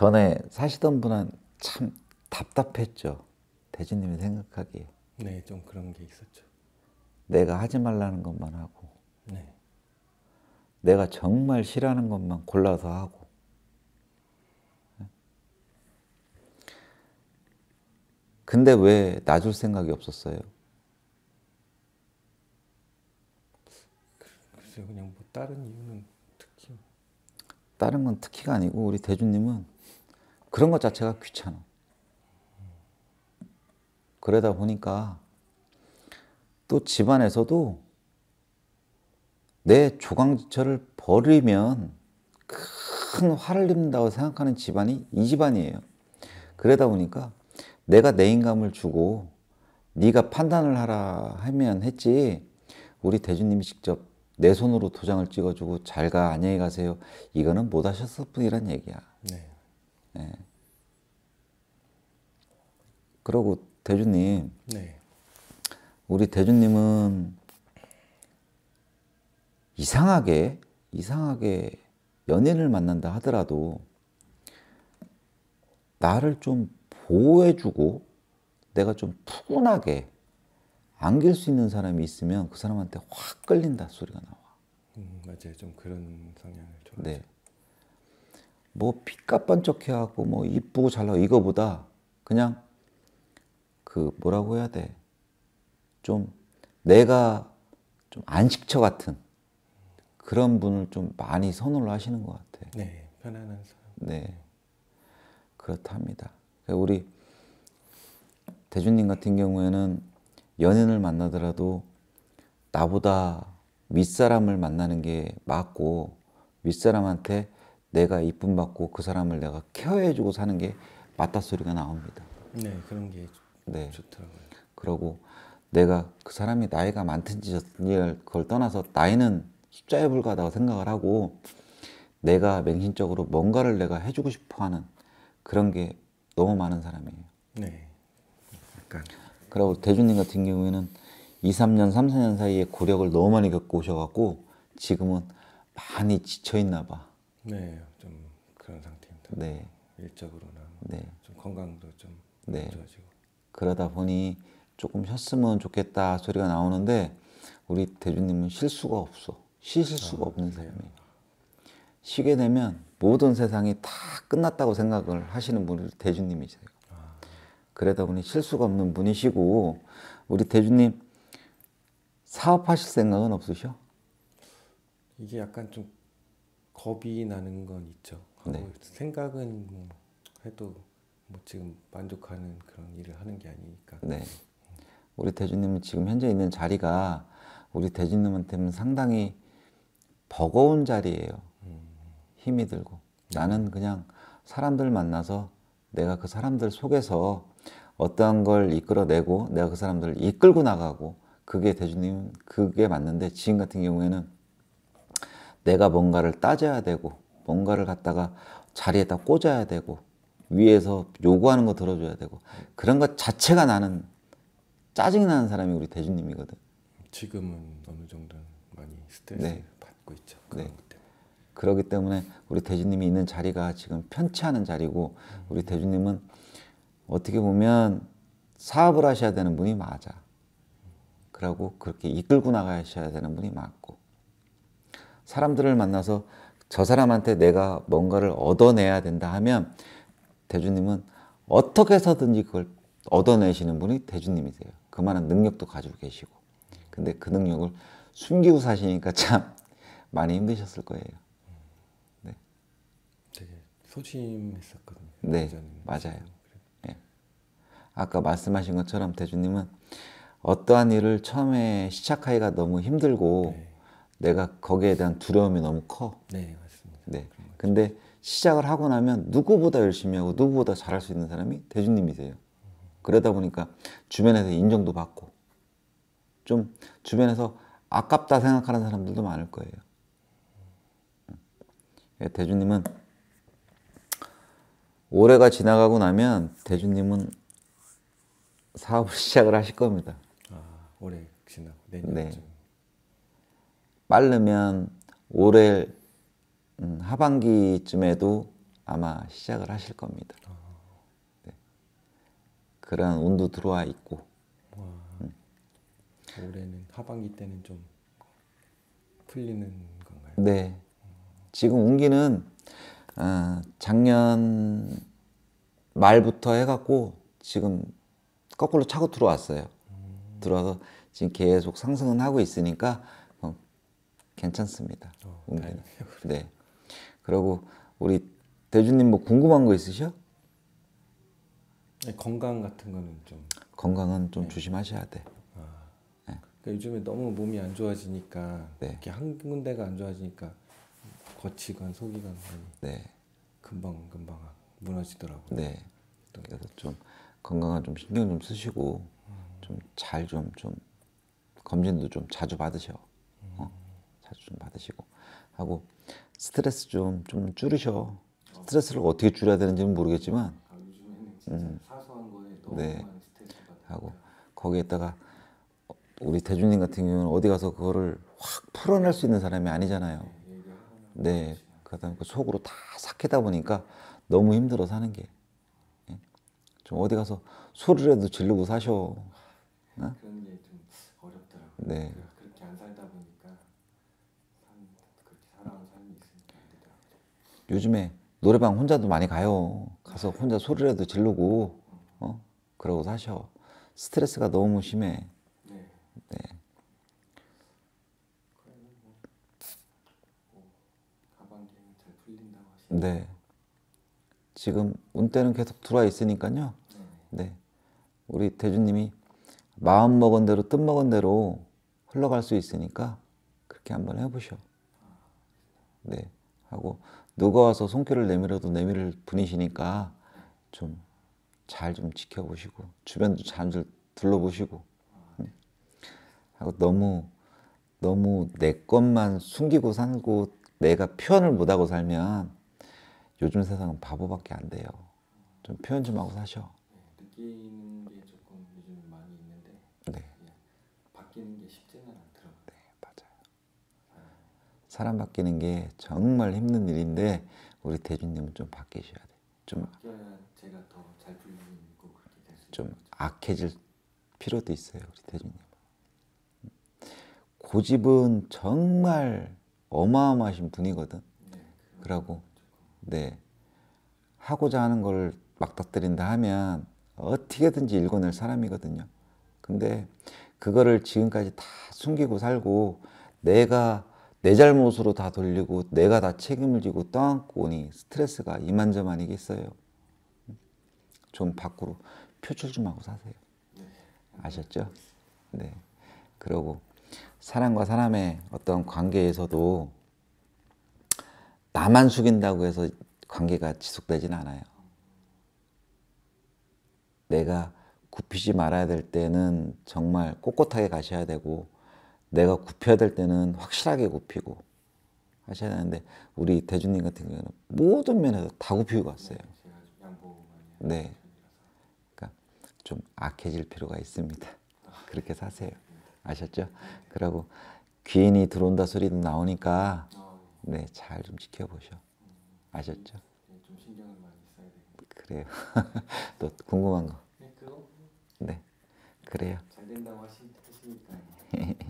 전에 사시던 분은 참 답답했죠. 대진님이 생각하기에. 네, 좀 그런 게 있었죠. 내가 하지 말라는 것만 하고, 네. 내가 정말 싫어하는 것만 골라서 하고. 근데 왜 놔줄 생각이 없었어요? 글쎄 그냥 뭐 다른 이유는 특히. 다른 건 특히가 아니고 우리 대주님은 그런 것 자체가 귀찮아. 그러다 보니까 또 집안에서도 내 조강지처를 버리면 큰 화를 입는다고 생각하는 집안이 이 집안이에요. 그러다 보니까 내가 내 인감을 주고 네가 판단을 하라 하면 했지 우리 대주님이 직접 내 손으로 도장을 찍어주고 잘 가 안녕히 가세요 이거는 못 하셨을 뿐이란 얘기야. 네. 예. 그러고 대주님, 네. 우리 대주님은 이상하게 이상하게 연인을 만난다 하더라도 나를 좀 보호해주고 내가 좀 푸근하게 안길 수 있는 사람이 있으면 그 사람한테 확 끌린다 소리가 나와. 음, 맞아요. 좀 그런 성향을 좀. 네. 하죠. 뭐 피값 반짝해하고 뭐 이쁘고 잘나 이거보다 그냥 그 뭐라고 해야 돼? 좀 내가 좀 안식처 같은 그런 분을 좀 많이 선호를 하시는 것같아 네, 편안한 사람. 네, 그렇답니다. 그러니까 우리 대준님 같은 경우에는 연인을 만나더라도 나보다 윗사람을 만나는 게 맞고 윗사람한테 내가 이쁨 받고 그 사람을 내가 케어해주고 사는 게 맞다 소리가 나옵니다. 네, 그런 게 네. 좋더라고요. 그러고 내가 그 사람이 나이가 많든지 적든지 그걸 떠나서 나이는 숫자에 불과하다고 생각을 하고 내가 맹신적으로 뭔가를 내가 해주고 싶어하는 그런 게 너무 많은 사람이에요. 네. 약간. 그리고 대준님 같은 경우에는 2, 3년, 3, 4년 사이에 고력을 너무 많이 겪고 오셔갖고 지금은 많이 지쳐있나 봐. 네, 좀 그런 상태입니다. 네. 일적으로나 뭐 네. 좀 건강도 좀 네. 좋아지고. 그러다 보니 조금 쉬었으면 좋겠다 소리가 나오는데 우리 대주님은 실수가 없어. 쉬실 아, 수가 아, 없는 사람이에요. 쉬게 되면 모든 세상이 다 끝났다고 생각을 하시는 분이 대주님이세요. 아. 그러다 보니 실수가 없는 분이시고 우리 대주님 사업하실 생각은 없으셔? 이게 약간 좀 겁이 나는 건 있죠. 어, 네. 생각은 뭐 해도 뭐 지금 만족하는 그런 일을 하는 게 아니니까. 네. 우리 대주님 지금 현재 있는 자리가 우리 대주님한테는 상당히 버거운 자리예요. 힘이 들고 나는 그냥 사람들 만나서 내가 그 사람들 속에서 어떠한 걸 이끌어내고 내가 그 사람들을 이끌고 나가고 그게 대주님 그게 맞는데 지인 같은 경우에는 내가 뭔가를 따져야 되고 뭔가를 갖다가 자리에다 꽂아야 되고 위에서 요구하는 거 들어줘야 되고 그런 것 자체가 나는 짜증 이 나는 사람이 우리 대주님이거든. 지금은 어느 정도 많이 스트레스 네. 받고 있죠. 그 네. 그렇기 때문에 우리 대주님이 있는 자리가 지금 편치 않은 자리고 우리 대주님은 어떻게 보면 사업을 하셔야 되는 분이 맞아. 그러고 그렇게 이끌고 나가셔야 되는 분이 맞고 사람들을 만나서 저 사람한테 내가 뭔가를 얻어내야 된다 하면 대주님은 어떻게 해서든지 그걸 얻어내시는 분이 대주님이세요. 그만한 능력도 가지고 계시고. 근데 그 능력을 숨기고 사시니까 참 많이 힘드셨을 거예요. 네. 되게 소심했었거든요. 네, 맞아요. 네. 아까 말씀하신 것처럼 대주님은 어떠한 일을 처음에 시작하기가 너무 힘들고 네. 내가 거기에 대한 두려움이 너무 커. 네, 맞습니다. 네. 근데 시작을 하고 나면 누구보다 열심히 하고 누구보다 잘할 수 있는 사람이 대주님이세요. 그러다 보니까 주변에서 인정도 받고 좀 주변에서 아깝다 생각하는 사람들도 많을 거예요. 예, 대주님은 올해가 지나가고 나면 대주님은 사업을 시작을 하실 겁니다. 아, 올해 지나고 내년쯤. 네. 빠르면 올해 음, 하반기쯤에도 아마 시작을 하실 겁니다. 아. 네. 그런 운도 들어와 있고. 와, 음. 올해는 하반기 때는 좀 풀리는 건가요? 네. 지금 운기는 어, 작년 말부터 해갖고 지금 거꾸로 차고 들어왔어요. 음. 들어와서 지금 계속 상승은 하고 있으니까 괜찮습니다. 어, 네. 네. 그리고 우리 대주님 뭐 궁금한 거 있으셔? 네, 건강 같은 거는 좀 건강은 좀 네. 조심하셔야 돼. 아, 네. 그러니까 요즘에 너무 몸이 안 좋아지니까 네. 이렇게 한 군데가 안 좋아지니까 거치관, 소기관 네. 금방 금방 무너지더라고요. 네. 그래서 좀 건강은 좀 신경 좀 쓰시고 음. 좀잘 좀좀 좀, 좀 검진도 좀 자주 받으셔. 좀 받으시고 하고 스트레스 좀, 좀 줄이셔. 스트레스를 어떻게 줄여야 되는지는 모르겠지만 음, 네. 하고 거기에다가 우리 대준님 같은 경우는 어디 가서 그거를 확 풀어낼 수 있는 사람이 아니잖아요. 네. 네. 그다음에 그 속으로 다 삭히다 보니까 너무 힘들어 사는 게. 예? 좀 어디 가서 소리라도 질르고 사셔. 어? 그런 게 좀 어렵더라고요. 네. 그렇게 안 살다 보니까. 요즘에 노래방 혼자도 많이 가요. 가서 혼자 소리라도 지르고 어? 그러고 사셔. 스트레스가 너무 심해. 네. 네. 지금 운때는 계속 들어와 있으니까요. 네. 우리 대주님이 마음 먹은 대로 뜻 먹은 대로 흘러갈 수 있으니까 그렇게 한번 해보셔. 네. 하고 누가 와서 손길을 내밀어도 내밀을 분이시니까 좀 잘좀 좀 지켜보시고 주변도 잘 둘러보시고 네. 하고 너무 너무 내 것만 숨기고 살고 내가 표현을 못하고 살면 요즘 세상은 바보밖에 안 돼요. 좀 표현 좀 하고 사셔. 네, 느끼는 게 조금 요즘 많이 있는데 네. 예, 바뀌는 게 쉽. 사람 바뀌는 게 정말 힘든 일인데 우리 대준님은 좀 바뀌셔야 돼. 좀 제가 더 잘 풀리고 그렇게 될좀 악해질 필요도 있어요, 우리 대준님. 고집은 정말 어마어마하신 분이거든. 네, 그렇죠. 그러고 네 하고자 하는 걸 막닥뜨린다 하면 어떻게든지 일궈낼 사람이거든요. 근데 그거를 지금까지 다 숨기고 살고 내가 내 잘못으로 다 돌리고 내가 다 책임을 지고 떠안고 오니 스트레스가 이만저만이겠어요. 좀 밖으로 표출 좀 하고 사세요. 아셨죠? 네. 그러고 사람과 사람의 어떤 관계에서도 나만 숙인다고 해서 관계가 지속되진 않아요. 내가 굽히지 말아야 될 때는 정말 꼿꼿하게 가셔야 되고 내가 굽혀야 될 때는 확실하게 굽히고 하셔야 되는데 우리 대주님 같은 경우는 모든 면에서 다 굽히고 갔어요. 네. 그러니까 좀 악해질 필요가 있습니다. 그렇게 사세요. 아셨죠? 그러고 귀인이 들어온다 소리도 나오니까 네, 잘 좀 지켜보셔. 아셨죠? 좀 신경을 많이 써야 돼요. 그래요. 또 궁금한 거 네. 뭐 네. 그래요. 잘 된다고 하시니까.